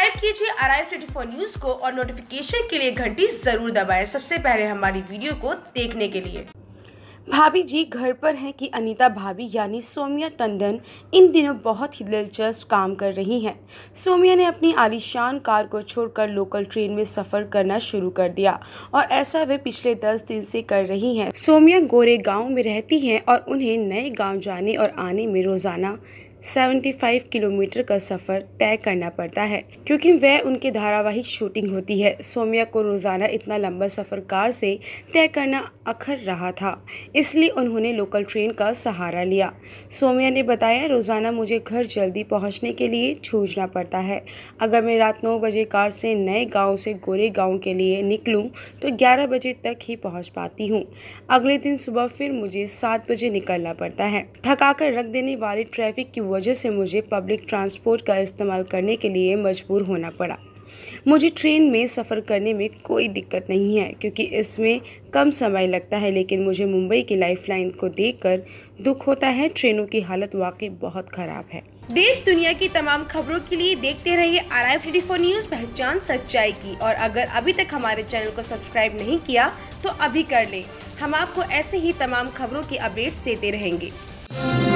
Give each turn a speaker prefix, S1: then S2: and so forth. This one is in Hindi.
S1: सब्सक्राइब कीजिए अराइव ट्वेंटी फोर न्यूज को और नोटिफिकेशन के लिए घंटी जरूर दबाएं सबसे पहले हमारी वीडियो को देखने के लिए भाभी जी घर पर हैं कि अनीता भाभी यानी सोमिया टंडन इन दिनों बहुत ही दिलचस्प काम कर रही हैं सोमिया ने अपनी आलीशान कार को छोड़कर लोकल ट्रेन में सफ़र करना शुरू कर दिया और ऐसा वे पिछले दस दिन से कर रही हैं सोमिया गोरे गांव में रहती हैं और उन्हें नए गांव जाने और आने में रोज़ाना 75 किलोमीटर का सफ़र तय करना पड़ता है क्योंकि वह उनकी धारावाहिक शूटिंग होती है सोमिया को रोज़ाना इतना लंबा सफ़र कार से तय करना अखर रहा था इसलिए उन्होंने लोकल ट्रेन का सहारा लिया सोमिया ने बताया रोज़ाना मुझे घर जल्दी पहुंचने के लिए छूझना पड़ता है अगर मैं रात नौ बजे कार से नए गाँव से गोरे गाँव के लिए निकलूँ तो ग्यारह बजे तक ही पहुँच पाती हूँ अगले दिन सुबह फिर मुझे सात बजे निकलना पड़ता है थका कर रख देने वाली ट्रैफिक की वजह से मुझे पब्लिक ट्रांसपोर्ट का इस्तेमाल करने के लिए मजबूर होना पड़ा मुझे ट्रेन में सफ़र करने में कोई दिक्कत नहीं है क्योंकि इसमें कम समय लगता है लेकिन मुझे मुंबई की लाइफलाइन को देखकर दुख होता है ट्रेनों की हालत वाकई बहुत ख़राब है देश दुनिया की तमाम खबरों के लिए देखते रहिए आर आई फ्री न्यूज पहचान सच्चाई की और अगर अभी तक हमारे चैनल को सब्सक्राइब नहीं किया तो अभी कर लें हम आपको ऐसे ही तमाम खबरों की अपडेट्स देते रहेंगे